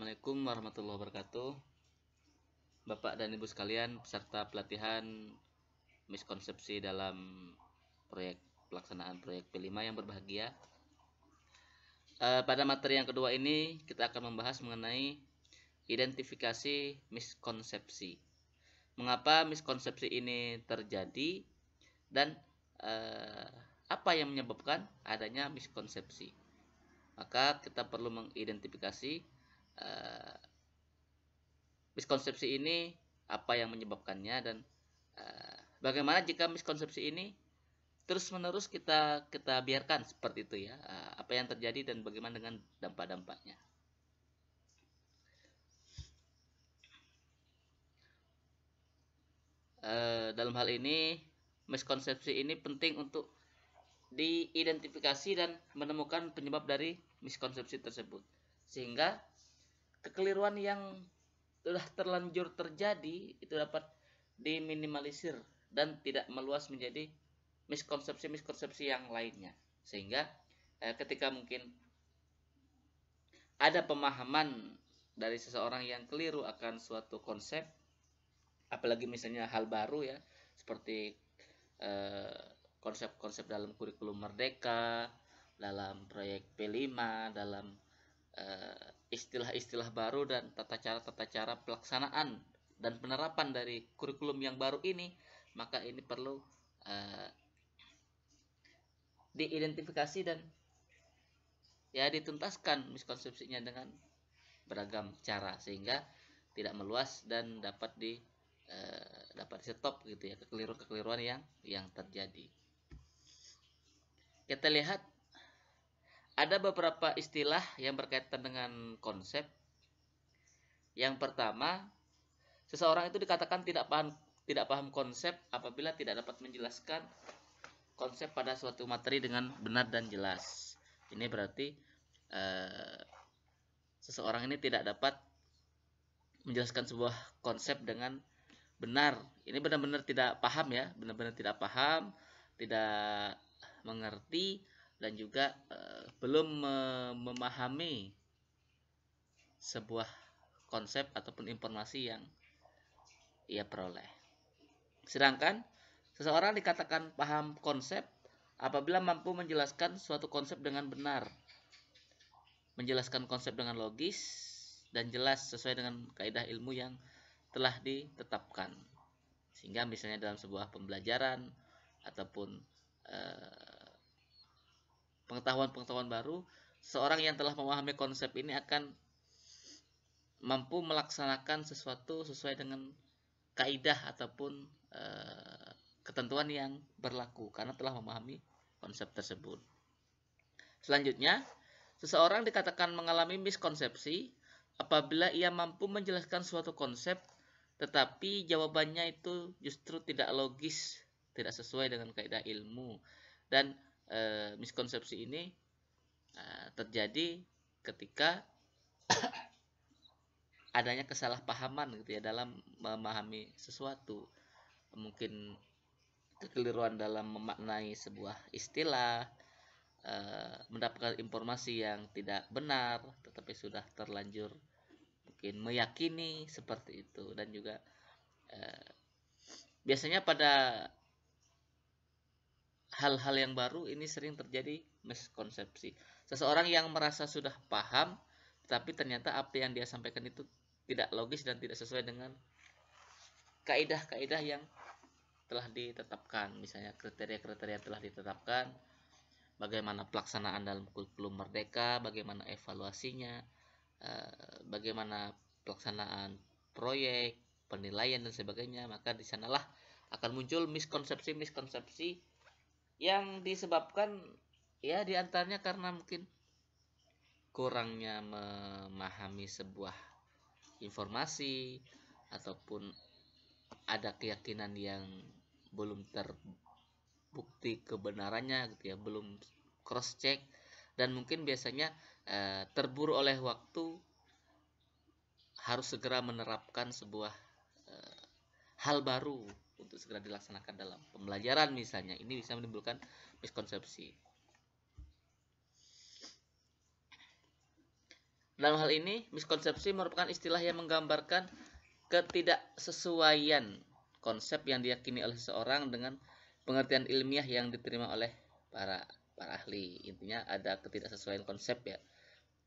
Assalamualaikum warahmatullahi wabarakatuh Bapak dan Ibu sekalian peserta pelatihan miskonsepsi dalam proyek pelaksanaan proyek P5 yang berbahagia e, Pada materi yang kedua ini kita akan membahas mengenai identifikasi miskonsepsi Mengapa miskonsepsi ini terjadi dan e, apa yang menyebabkan adanya miskonsepsi maka kita perlu mengidentifikasi Eh, miskonsepsi ini apa yang menyebabkannya dan uh, bagaimana jika miskonsepsi ini terus menerus kita kita biarkan seperti itu ya uh, apa yang terjadi dan bagaimana dengan dampak-dampaknya uh, dalam hal ini miskonsepsi ini penting untuk diidentifikasi dan menemukan penyebab dari miskonsepsi tersebut sehingga kekeliruan yang sudah terlanjur terjadi itu dapat diminimalisir dan tidak meluas menjadi miskonsepsi-miskonsepsi yang lainnya. Sehingga eh, ketika mungkin ada pemahaman dari seseorang yang keliru akan suatu konsep, apalagi misalnya hal baru ya, seperti eh, konsep-konsep eh, dalam kurikulum merdeka, dalam proyek P5, dalam eh, istilah-istilah baru dan tata cara-tata cara pelaksanaan dan penerapan dari kurikulum yang baru ini, maka ini perlu uh, diidentifikasi dan ya dituntaskan miskonsepsinya dengan beragam cara sehingga tidak meluas dan dapat di uh, dapat di stop gitu ya kekeliruan-kekeliruan yang yang terjadi. Kita lihat ada beberapa istilah yang berkaitan dengan konsep. Yang pertama, seseorang itu dikatakan tidak paham tidak paham konsep apabila tidak dapat menjelaskan konsep pada suatu materi dengan benar dan jelas. Ini berarti eh, seseorang ini tidak dapat menjelaskan sebuah konsep dengan benar. Ini benar-benar tidak paham ya, benar-benar tidak paham, tidak mengerti dan juga uh, belum memahami sebuah konsep ataupun informasi yang ia peroleh. Sedangkan seseorang dikatakan paham konsep apabila mampu menjelaskan suatu konsep dengan benar, menjelaskan konsep dengan logis dan jelas sesuai dengan kaidah ilmu yang telah ditetapkan. Sehingga misalnya dalam sebuah pembelajaran ataupun uh, pengetahuan-pengetahuan baru, seorang yang telah memahami konsep ini akan mampu melaksanakan sesuatu sesuai dengan kaidah ataupun e, ketentuan yang berlaku karena telah memahami konsep tersebut. Selanjutnya, seseorang dikatakan mengalami miskonsepsi apabila ia mampu menjelaskan suatu konsep tetapi jawabannya itu justru tidak logis, tidak sesuai dengan kaidah ilmu dan e, miskonsepsi ini e, terjadi ketika adanya kesalahpahaman gitu ya dalam memahami sesuatu mungkin kekeliruan dalam memaknai sebuah istilah e, mendapatkan informasi yang tidak benar tetapi sudah terlanjur mungkin meyakini seperti itu dan juga e, biasanya pada hal-hal yang baru ini sering terjadi miskonsepsi. Seseorang yang merasa sudah paham, tapi ternyata apa yang dia sampaikan itu tidak logis dan tidak sesuai dengan kaidah-kaidah yang telah ditetapkan, misalnya kriteria-kriteria telah ditetapkan, bagaimana pelaksanaan dalam kurikulum merdeka, bagaimana evaluasinya, eh, bagaimana pelaksanaan proyek, penilaian dan sebagainya, maka di sanalah akan muncul miskonsepsi-miskonsepsi yang disebabkan ya diantaranya karena mungkin kurangnya memahami sebuah informasi ataupun ada keyakinan yang belum terbukti kebenarannya gitu ya belum cross check dan mungkin biasanya eh, terburu oleh waktu harus segera menerapkan sebuah eh, hal baru untuk segera dilaksanakan dalam pembelajaran misalnya ini bisa menimbulkan miskonsepsi dalam hal ini miskonsepsi merupakan istilah yang menggambarkan ketidaksesuaian konsep yang diyakini oleh seseorang dengan pengertian ilmiah yang diterima oleh para para ahli intinya ada ketidaksesuaian konsep ya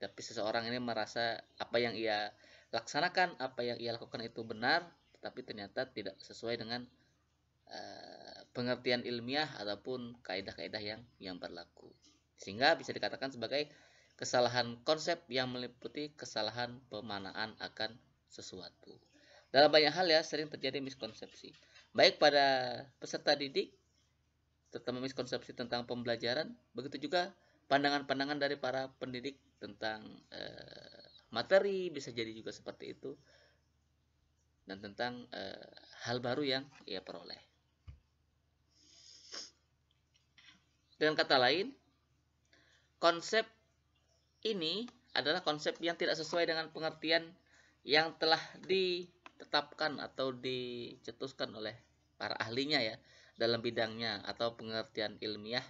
tapi seseorang ini merasa apa yang ia laksanakan apa yang ia lakukan itu benar tapi ternyata tidak sesuai dengan Eh, pengertian ilmiah ataupun kaidah-kaidah yang yang berlaku. Sehingga bisa dikatakan sebagai kesalahan konsep yang meliputi kesalahan pemanaan akan sesuatu. Dalam banyak hal ya sering terjadi miskonsepsi. Baik pada peserta didik, terutama miskonsepsi tentang pembelajaran, begitu juga pandangan-pandangan dari para pendidik tentang eh, materi bisa jadi juga seperti itu dan tentang eh, hal baru yang ia peroleh. Dengan kata lain, konsep ini adalah konsep yang tidak sesuai dengan pengertian yang telah ditetapkan atau dicetuskan oleh para ahlinya ya dalam bidangnya atau pengertian ilmiah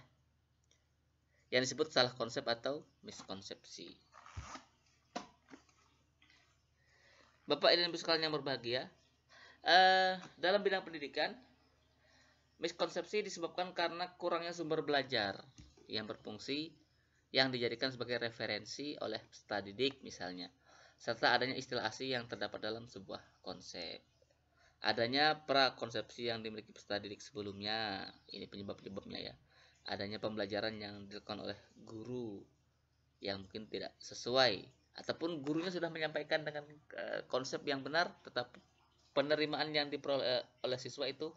yang disebut salah konsep atau miskonsepsi. Bapak dan Ibu sekalian yang berbahagia, eh, dalam bidang pendidikan Miskonsepsi disebabkan karena kurangnya sumber belajar yang berfungsi yang dijadikan sebagai referensi oleh peserta didik misalnya, serta adanya istilah asing yang terdapat dalam sebuah konsep. Adanya prakonsepsi yang dimiliki peserta didik sebelumnya, ini penyebab-penyebabnya ya. Adanya pembelajaran yang dilakukan oleh guru yang mungkin tidak sesuai ataupun gurunya sudah menyampaikan dengan eh, konsep yang benar tetapi penerimaan yang diperoleh eh, oleh siswa itu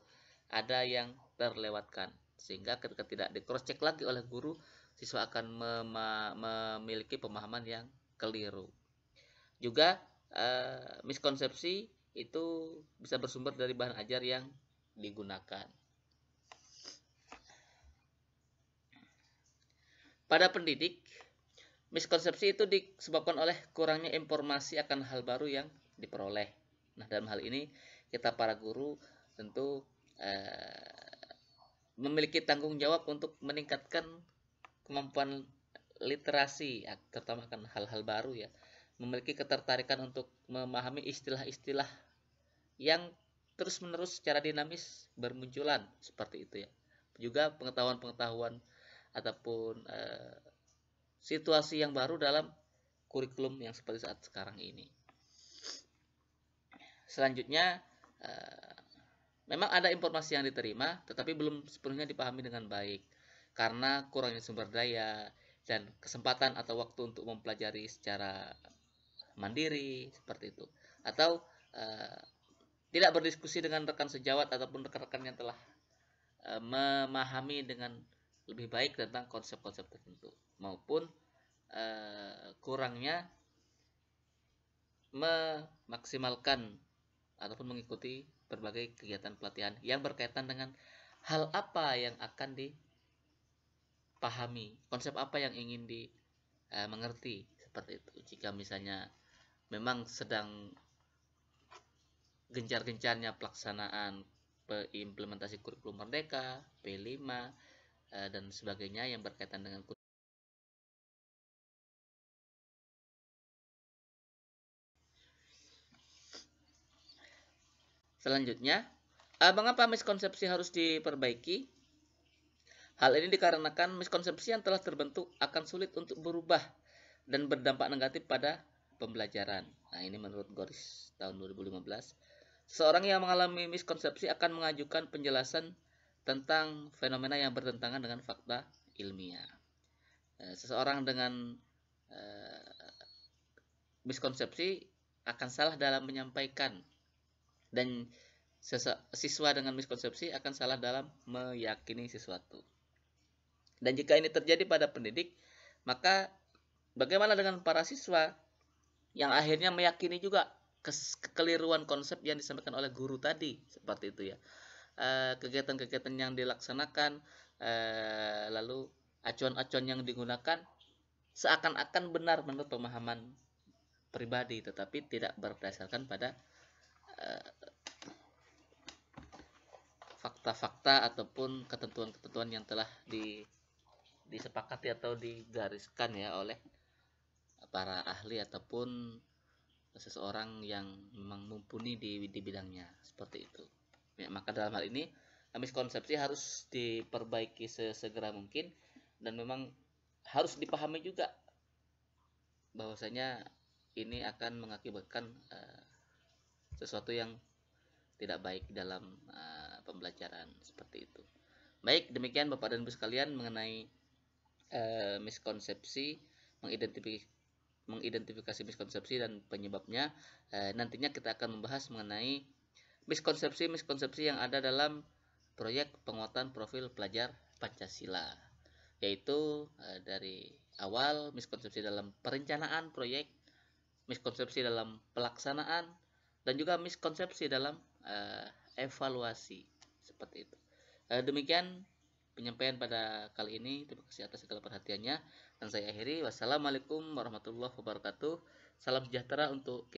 ada yang terlewatkan sehingga ketika tidak di cross check lagi oleh guru siswa akan memiliki pemahaman yang keliru juga eh, miskonsepsi itu bisa bersumber dari bahan ajar yang digunakan pada pendidik miskonsepsi itu disebabkan oleh kurangnya informasi akan hal baru yang diperoleh nah dalam hal ini kita para guru tentu Eh, memiliki tanggung jawab untuk meningkatkan kemampuan literasi, ya, terutama kan hal-hal baru ya, memiliki ketertarikan untuk memahami istilah-istilah yang terus-menerus secara dinamis bermunculan seperti itu ya. Juga pengetahuan-pengetahuan ataupun e, situasi yang baru dalam kurikulum yang seperti saat sekarang ini. Selanjutnya e, Memang ada informasi yang diterima, tetapi belum sepenuhnya dipahami dengan baik karena kurangnya sumber daya dan kesempatan atau waktu untuk mempelajari secara mandiri seperti itu, atau uh, tidak berdiskusi dengan rekan sejawat ataupun rekan-rekan yang telah uh, memahami dengan lebih baik tentang konsep-konsep tertentu, maupun uh, kurangnya memaksimalkan ataupun mengikuti berbagai kegiatan pelatihan yang berkaitan dengan hal apa yang akan dipahami, konsep apa yang ingin di e, mengerti seperti itu. Jika misalnya memang sedang gencar-gencarnya pelaksanaan implementasi kurikulum merdeka, P5 e, eh, dan sebagainya yang berkaitan dengan Selanjutnya, eh, mengapa miskonsepsi harus diperbaiki? Hal ini dikarenakan miskonsepsi yang telah terbentuk akan sulit untuk berubah dan berdampak negatif pada pembelajaran. Nah, ini menurut Goris tahun 2015. Seorang yang mengalami miskonsepsi akan mengajukan penjelasan tentang fenomena yang bertentangan dengan fakta ilmiah. Eh, seseorang dengan uh, miskonsepsi akan salah dalam menyampaikan dan siswa dengan miskonsepsi akan salah dalam meyakini sesuatu. Dan jika ini terjadi pada pendidik, maka bagaimana dengan para siswa yang akhirnya meyakini juga kekeliruan konsep yang disampaikan oleh guru tadi, seperti itu ya. Eh, kegiatan-kegiatan yang dilaksanakan, eh, lalu acuan-acuan yang digunakan seakan-akan benar menurut pemahaman pribadi, tetapi tidak berdasarkan pada eh, fakta-fakta ataupun ketentuan-ketentuan yang telah di, disepakati atau digariskan ya oleh para ahli ataupun seseorang yang memang mumpuni di, di bidangnya seperti itu ya, maka dalam hal ini miskonsepsi harus diperbaiki sesegera mungkin dan memang harus dipahami juga bahwasanya ini akan mengakibatkan uh, sesuatu yang tidak baik dalam uh, pembelajaran seperti itu. Baik, demikian Bapak dan Ibu sekalian mengenai e, miskonsepsi, mengidentifikasi mengidentifikasi miskonsepsi dan penyebabnya. E, nantinya kita akan membahas mengenai miskonsepsi-miskonsepsi yang ada dalam proyek penguatan profil pelajar Pancasila, yaitu e, dari awal miskonsepsi dalam perencanaan proyek, miskonsepsi dalam pelaksanaan, dan juga miskonsepsi dalam e, evaluasi seperti itu e, demikian penyampaian pada kali ini terima kasih atas segala perhatiannya dan saya akhiri wassalamualaikum warahmatullahi wabarakatuh salam sejahtera untuk kita